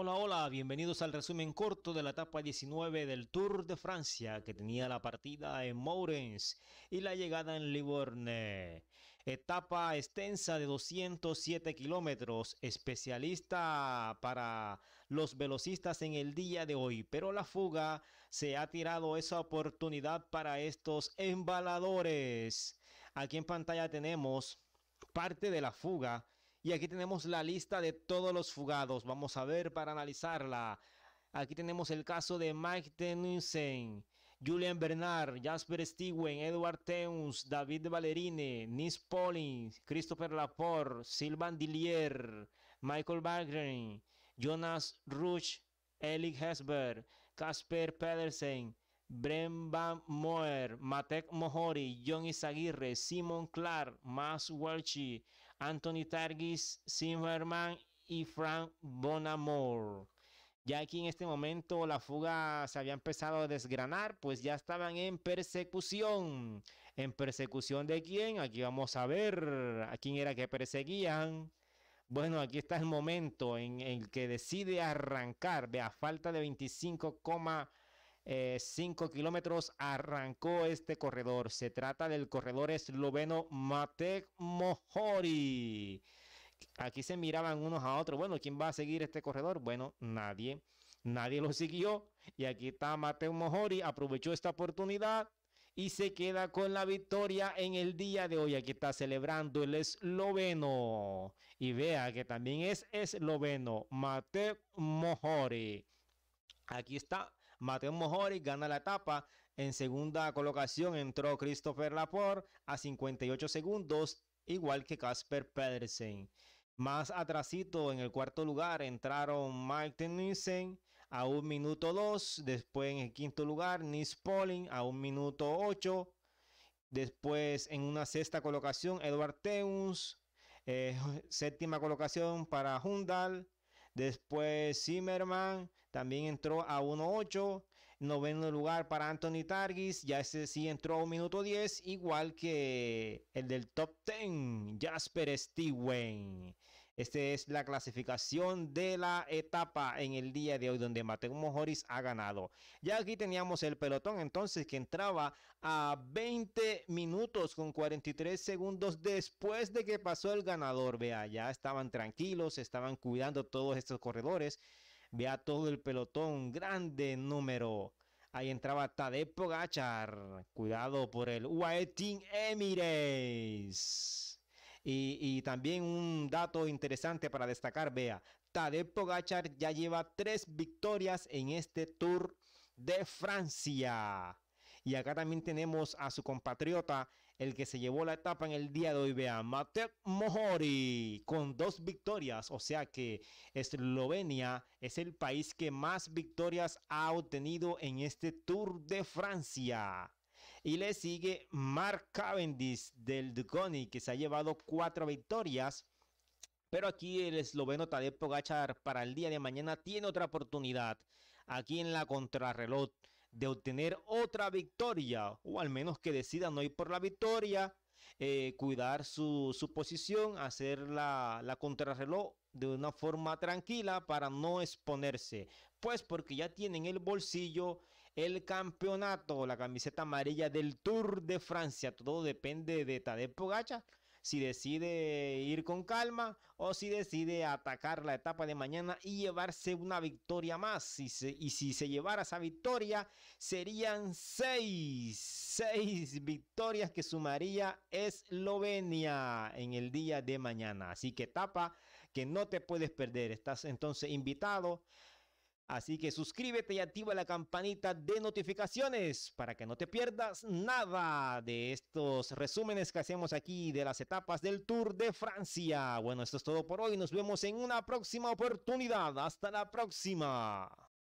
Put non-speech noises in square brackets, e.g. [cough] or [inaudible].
Hola, hola, bienvenidos al resumen corto de la etapa 19 del Tour de Francia que tenía la partida en Mourens y la llegada en Livorne. Etapa extensa de 207 kilómetros, especialista para los velocistas en el día de hoy, pero la fuga se ha tirado esa oportunidad para estos embaladores. Aquí en pantalla tenemos parte de la fuga y aquí tenemos la lista de todos los fugados. Vamos a ver para analizarla. Aquí tenemos el caso de Mike Tennyson, Julian Bernard, Jasper Stewen, Edward Teuns, David Valerine, Nis Pauling, Christopher Laporte, Sylvain Dillier, Michael Bagren, Jonas Rush, Eli Hesberg, Casper Pedersen, Bren Van Moer, Matek Mohori, John Izaguirre, Simon Clark, Mas Welchi, Anthony Targis, Zimmerman y Frank Bonamore. Ya aquí en este momento la fuga se había empezado a desgranar, pues ya estaban en persecución. ¿En persecución de quién? Aquí vamos a ver a quién era que perseguían. Bueno, aquí está el momento en el que decide arrancar vea, falta de 25, 5 eh, kilómetros arrancó este corredor. Se trata del corredor esloveno Matej Mohori. Aquí se miraban unos a otros. Bueno, ¿quién va a seguir este corredor? Bueno, nadie. Nadie lo siguió. Y aquí está Matej Mohori. Aprovechó esta oportunidad y se queda con la victoria en el día de hoy. Aquí está celebrando el esloveno. Y vea que también es esloveno, Matej Mohori. Aquí está Mateo Mojori gana la etapa. En segunda colocación entró Christopher Laporte a 58 segundos, igual que Casper Pedersen. Más atrasito, en el cuarto lugar, entraron Martin Nielsen a 1 minuto 2. Después, en el quinto lugar, Nils Polling a 1 minuto 8. Después, en una sexta colocación, Edward Teuns. Eh, [laughs] séptima colocación para Hundal. Después Zimmerman también entró a 1.8. Noveno lugar para Anthony Targis. Ya ese sí entró a un minuto 10. Igual que el del top 10, Jasper Stewen. Esta es la clasificación de la etapa en el día de hoy donde Mateo Mojoris ha ganado. Ya aquí teníamos el pelotón entonces que entraba a 20 minutos con 43 segundos después de que pasó el ganador. Vea, ya estaban tranquilos, estaban cuidando todos estos corredores. Vea todo el pelotón, grande número. Ahí entraba Tadej gachar Cuidado por el UAE Team Emirates. Y, también un dato interesante para destacar, vea, Tadej Pogachar ya lleva tres victorias en este Tour de Francia. Y acá también tenemos a su compatriota, el que se llevó la etapa en el día de hoy, vea, Matej Mohori, con dos victorias. O sea que Eslovenia es el país que más victorias ha obtenido en este Tour de Francia. Y le sigue Mark Cavendish del Dugoni, que se ha llevado cuatro victorias. Pero aquí el esloveno Tadej Pogachar para el día de mañana tiene otra oportunidad aquí en la contrarreloj de obtener otra victoria, o al menos que decida no ir por la victoria, eh, cuidar su, su, posición, hacer la, la contrarreloj de una forma tranquila para no exponerse, pues porque ya tienen el bolsillo el campeonato, la camiseta amarilla del Tour de Francia. Todo depende de Tadej Pogacha. Si decide ir con calma o si decide atacar la etapa de mañana y llevarse una victoria más. Y, y si se llevara esa victoria, serían seis, seis victorias que sumaría Eslovenia en el día de mañana. Así que etapa que no te puedes perder. Estás entonces invitado Así que suscríbete y activa la campanita de notificaciones para que no te pierdas nada de estos resúmenes que hacemos aquí de las etapas del Tour de Francia. Bueno, esto es todo por hoy. Nos vemos en una próxima oportunidad. Hasta la próxima.